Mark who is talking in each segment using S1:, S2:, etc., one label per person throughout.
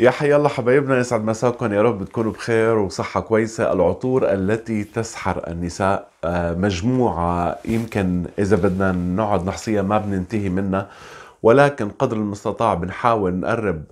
S1: يا حي الله حبايبنا يسعد مساكم يا رب تكونوا بخير وصحة كويسة العطور التي تسحر النساء آه، مجموعة يمكن إذا بدنا نقعد نحصيها ما بننتهي منها ولكن قدر المستطاع بنحاول نقرب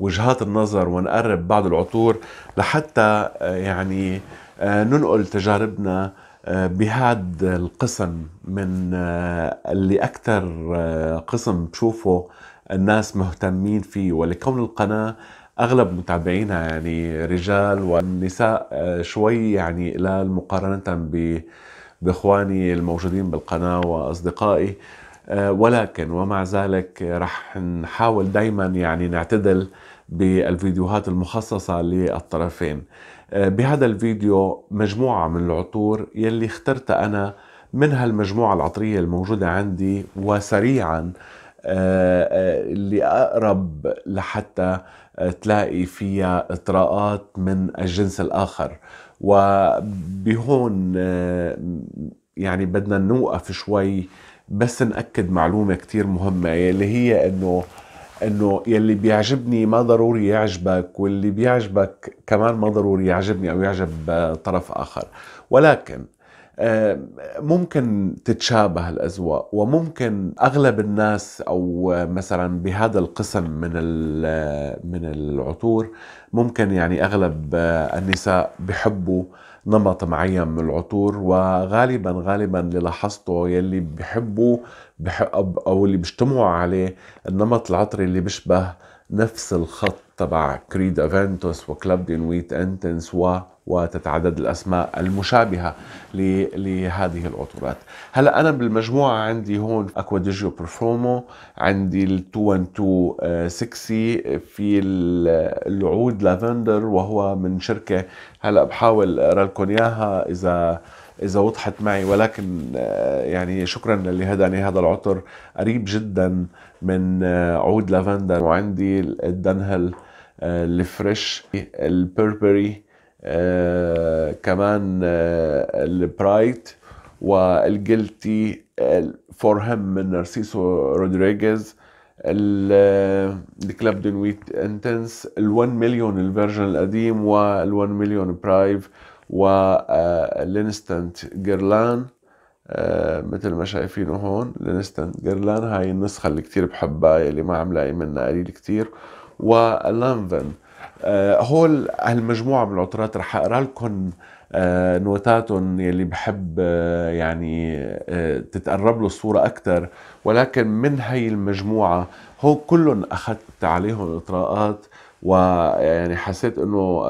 S1: وجهات النظر ونقرب بعض العطور لحتى آه، يعني آه، ننقل تجاربنا بهذا القسم من اللي أكثر قسم بشوفه الناس مهتمين فيه ولكون القناة اغلب متابعينا يعني رجال والنساء آه، شوي يعني قلال مقارنه ب باخواني الموجودين بالقناه واصدقائي آه، ولكن ومع ذلك رح نحاول دائما يعني نعتدل بالفيديوهات المخصصه للطرفين آه، بهذا الفيديو مجموعه من العطور يلي اخترتها انا من هالمجموعه العطريه الموجوده عندي وسريعا اللي أقرب لحتى تلاقي فيها إطراءات من الجنس الآخر وبهون يعني بدنا نوقف شوي بس نأكد معلومة كثير مهمة اللي هي أنه انه يلي بيعجبني ما ضروري يعجبك واللي بيعجبك كمان ما ضروري يعجبني او يعجب طرف اخر ولكن ممكن تتشابه الأذواق وممكن أغلب الناس أو مثلا بهذا القسم من من العطور ممكن يعني أغلب النساء بحبوا نمط معين من العطور وغالبا غالبا اللي لاحظته يلي بحبوا بحب أو اللي بيجتمعوا عليه النمط العطري اللي بيشبه نفس الخط تبع كريد افنتوس وكلاب دينويت انتنس و وتتعدد الاسماء المشابهه لهذه العطورات. هلا انا بالمجموعه عندي هون اكوا ديجيو برفومو، عندي ال 212 سكسي uh, في العود لافندر وهو من شركه هلا بحاول اقرا لكم اياها اذا اذا وضحت معي ولكن uh, يعني شكرا للي هداني هذا العطر قريب جدا من uh, عود لافندر وعندي الدنهل الفريش البربري آه، كمان آه، البرايت والجلتي فور هيم من نارسيسو رودريغيز الكلاب آه، دون ويت انتنس ال1 مليون الفيرجن القديم وال1 مليون برايف والانستنت جيرلان مثل ما شايفينه هون الانستنت جيرلان هاي النسخه اللي كثير بحبها اللي ما عم لاقي منها قليل كثير ولندن آه، هول هالمجموعة من العطرات رح اقرا لكم آه، نوتاتهم يلي بحب آه، يعني تتقرب له الصورة أكثر ولكن من هي المجموعة هو كلهم أخذت عليهم إطراءات ويعني حسيت إنه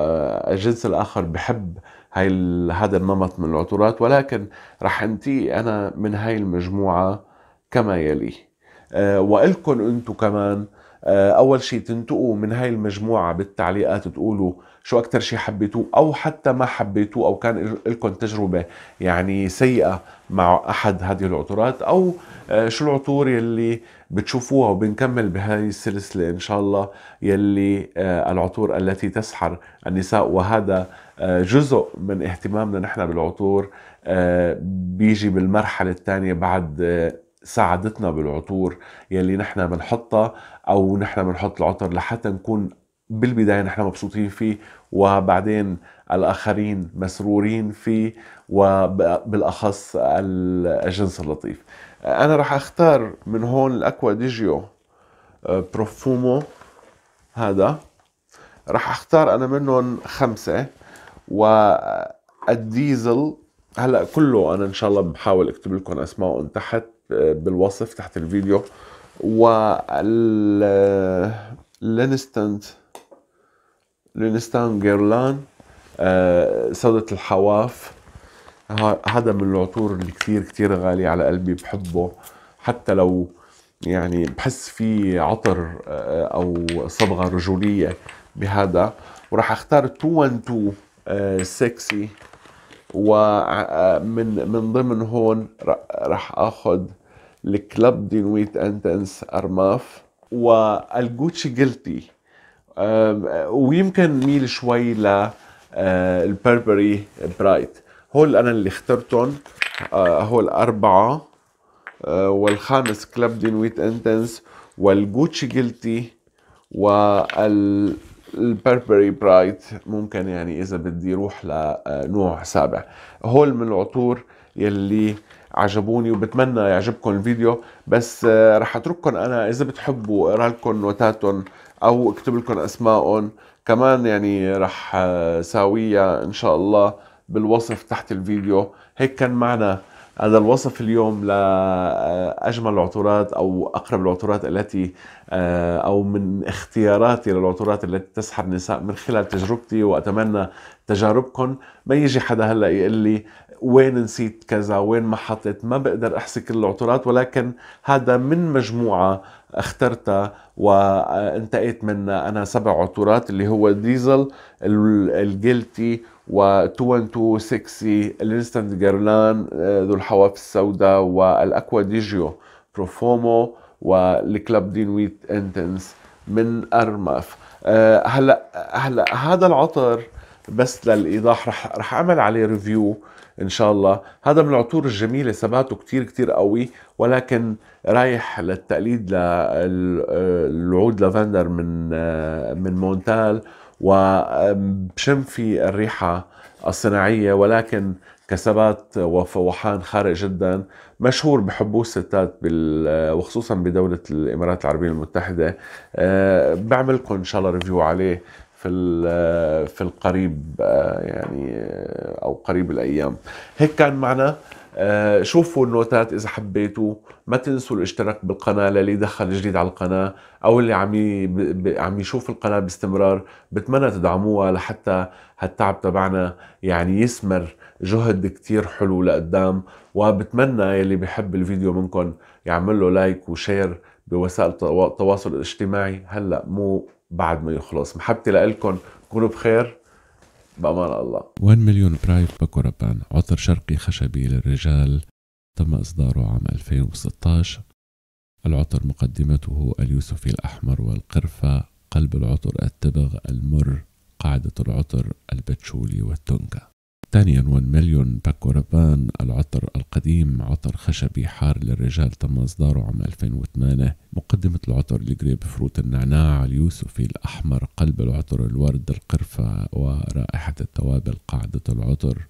S1: الجنس الآخر بحب هاي هذا النمط من العطورات ولكن رح انتقي أنا من هاي المجموعة كما يلي وإلكم أنتم كمان آه، اول شيء تنتقوا من هاي المجموعه بالتعليقات تقولوا شو اكثر شيء حبيتوه او حتى ما حبيتوه او كان لكم تجربه يعني سيئه مع احد هذه العطورات او آه، شو العطور يلي بتشوفوها وبنكمل بهاي السلسله ان شاء الله يلي آه، العطور التي تسحر النساء وهذا جزء من اهتمامنا نحن بالعطور بيجي بالمرحله الثانيه بعد ساعدتنا بالعطور يلي نحن بنحطها او نحن بنحط العطر لحتى نكون بالبداية نحن مبسوطين فيه وبعدين الآخرين مسرورين فيه وبالأخص الجنس اللطيف أنا راح أختار من هون الأكوا ديجيو آه، بروفومو هذا راح أختار أنا منهم خمسة والديزل هلا كله انا ان شاء الله بحاول اكتب لكم اسمائهم تحت بالوصف تحت الفيديو و لينستاند لينستان جيرلان سودة آه، الحواف هذا من العطور اللي كثير كثير غالي على قلبي بحبه حتى لو يعني بحس في عطر آه، او صبغه رجوليه بهذا وراح اختار 212 سكسي ومن من ضمن هون راح اخذ الكلاب دي نويت انتنس ارماف والجوتشي جلتي ويمكن ميل شوي ل آه، البربري برايت هول انا اللي اخترتهم آه، هول اربعه آه، والخامس كلاب دي نويت انتنس والجوتشي جلتي وال البربري برايت ممكن يعني اذا بدي روح لنوع سابع هول من العطور يلي عجبوني وبتمنى يعجبكم الفيديو بس آه، رح اترككم انا اذا بتحبوا اقرا لكم نوتاتهم او اكتب لكم اسمائهم كمان يعني رح آه، ساويها ان شاء الله بالوصف تحت الفيديو هيك كان معنا هذا الوصف اليوم لأجمل العطورات أو أقرب العطورات التي آه، أو من اختياراتي للعطورات التي تسحر النساء من خلال تجربتي وأتمنى تجاربكم ما يجي حدا هلا يقول لي وين نسيت كذا وين ما حطيت ما بقدر احصي كل العطورات ولكن هذا من مجموعه اخترتها وانتقيت منها انا سبع عطورات اللي هو ديزل الجلتي و سكسي الانستنت جيرلان آه، ذو الحواف السوداء والاكوا ديجيو بروفومو والكلاب دين ويت انتنس من ارمف آه، هلا هلا هذا العطر بس للايضاح رح رح اعمل عليه ريفيو ان شاء الله هذا من العطور الجميله ثباته كتير كتير قوي ولكن رايح للتقليد للعود آه، لافندر من من مونتال وبشم في الريحة الصناعية ولكن كسبات وفوحان خارق جدا مشهور بحبوه الستات بال... وخصوصا بدولة الإمارات العربية المتحدة آه، بعمل لكم إن شاء الله ريفيو عليه في في القريب آه، يعني آه، او قريب الايام هيك كان معنا آه، شوفوا النوتات اذا حبيتوا ما تنسوا الاشتراك بالقناه للي دخل جديد على القناه او اللي عم عم يشوف القناه باستمرار بتمنى تدعموها لحتى هالتعب تبعنا يعني يثمر جهد كتير حلو لقدام وبتمنى يلي بحب الفيديو منكم يعمل له لايك وشير بوسائل التواصل الاجتماعي هلا مو بعد ما يخلص محبتي لكم كونوا بخير بامان الله 1 مليون برايف باكورابان عطر شرقي خشبي للرجال تم إصداره عام 2016 العطر مقدمته اليوسفي الأحمر والقرفة قلب العطر التبغ المر قاعدة العطر البتشولي والتونكا ثانيا والمليون رابان العطر القديم عطر خشبي حار للرجال تم إصداره عام 2008 مقدمة العطر الجريب فروت النعناع اليوسفي الأحمر قلب العطر الورد القرفة ورائحة التوابل قاعدة العطر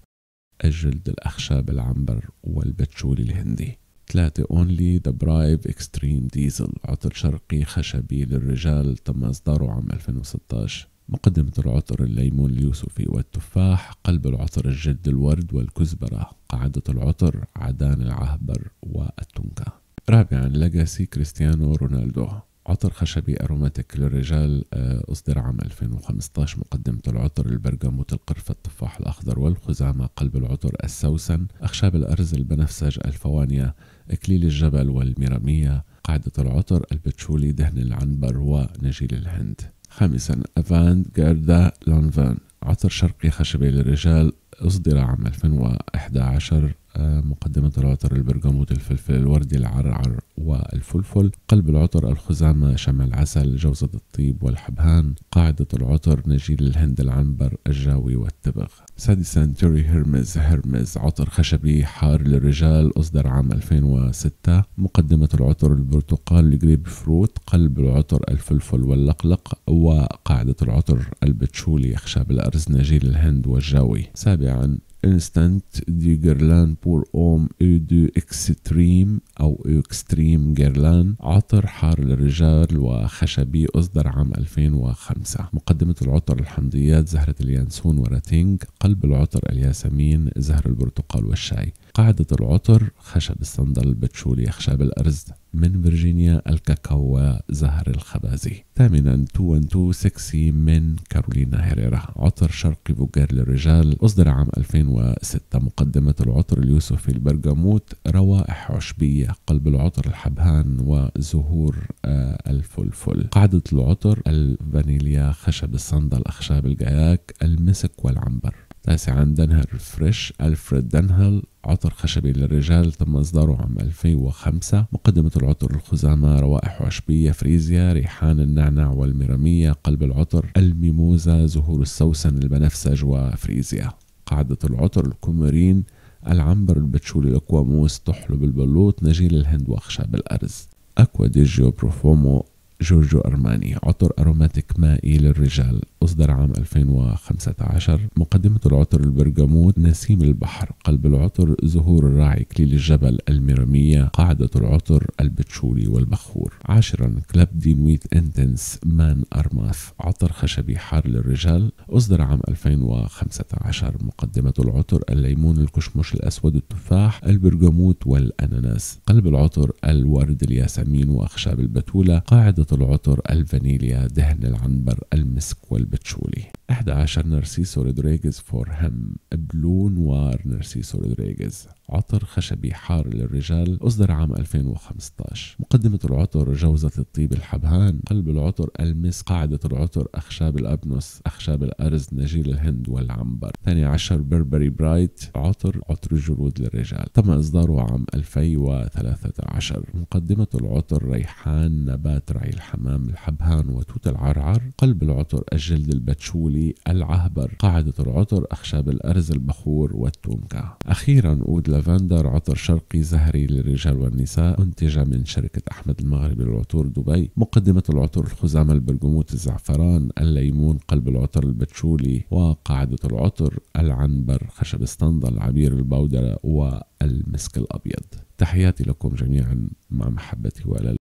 S1: الجلد الأخشاب العنبر والبتشولي الهندي ثلاثة أونلي ذا برايف إكستريم ديزل عطر شرقي خشبي للرجال تم إصداره عام 2016 مقدمة العطر الليمون اليوسفي والتفاح قلب العطر الجد الورد والكزبرة قاعدة العطر عدان العهبر والتونكا رابعا لجاسي كريستيانو رونالدو عطر خشبي أروماتيك للرجال آه، أصدر عام 2015 مقدمة العطر البرغموت القرفة التفاح الأخضر والخزامة قلب العطر السوسن أخشاب الأرز البنفسج الفوانيا إكليل الجبل والميرامية قاعدة العطر البتشولي دهن العنبر ونجيل الهند خامسا أفاند جاردا لونفان عطر شرقي خشبي للرجال أصدر عام 2011 مقدمة العطر البرجموت الفلفل الوردي العرعر والفلفل قلب العطر الخزامة شمع العسل جوزة الطيب والحبهان قاعدة العطر نجيل الهند العنبر الجاوي والتبغ سادسا توري هرمز هرمز عطر خشبي حار للرجال أصدر عام 2006 مقدمة العطر البرتقال الجريب فروت قلب العطر الفلفل واللقلق وقاعدة العطر البتشولي أخشاب الأرز نجيل الهند والجاوي سابعا instant دي جرلان بور اوم او دو اكستريم او اكستريم جرلان عطر حار للرجال وخشبي اصدر عام 2005 مقدمة العطر الحمضيات زهرة اليانسون وراتينج قلب العطر الياسمين زهر البرتقال والشاي قاعدة العطر خشب الصندل بتشولي خشب الأرز من فيرجينيا الكاكاو زهر الخبازي ثامنا 212 سكسي من كارولينا هيريرا عطر شرقي بوجار للرجال أصدر عام 2006 مقدمة العطر اليوسفي البرجموت روائح عشبية قلب العطر الحبهان وزهور آه، الفلفل قاعدة العطر الفانيليا خشب الصندل أخشاب الجاياك المسك والعنبر تاسعا دنهر فريش ألفريد دنهل عطر خشبي للرجال تم إصداره عام 2005 مقدمة العطر الخزامة روائح عشبية فريزيا ريحان النعناع والميرامية قلب العطر الميموزا زهور السوسن البنفسج وفريزيا قاعدة العطر الكومرين العنبر البتشولي الأكواموس طحلب البلوط نجيل الهند واخشاب الأرز أكوا ديجيو بروفومو جورجو أرماني عطر أروماتيك مائي للرجال أصدر عام 2015 مقدمة العطر البرجموت نسيم البحر قلب العطر زهور الراعي كليل الجبل الميرامية قاعدة العطر البتشولي والبخور عاشرا كلاب دينويت انتنس مان أرماث عطر خشبي حار للرجال أصدر عام 2015 مقدمة العطر الليمون الكشمش الأسود التفاح البرجموت والأناناس قلب العطر الورد الياسمين وأخشاب البتولة قاعدة العطر الفانيليا دهن العنبر المسك والبتشولي 11 نرسيسو رودريغيز فور هم بلو نوار نرسيسو رودريغيز عطر خشبي حار للرجال أصدر عام 2015 مقدمة العطر جوزة الطيب الحبهان قلب العطر المس قاعدة العطر أخشاب الأبنس أخشاب الأرز نجيل الهند والعنبر ثاني عشر بربري برايت عطر عطر الجلود للرجال تم إصداره عام 2013 مقدمة العطر ريحان نبات رعي الحمام الحبهان وتوت العرعر قلب العطر الجلد البتشولي العهبر قاعدة العطر أخشاب الأرز البخور والتونكا أخيرا أود لافندر عطر شرقي زهري للرجال والنساء أنتج من شركة أحمد المغربي للعطور دبي مقدمة العطور الخزامة البرجموت الزعفران الليمون قلب العطر البتشولي وقاعدة العطر العنبر خشب اسطنطة العبير البودرة والمسك الأبيض تحياتي لكم جميعا مع محبتي وإلى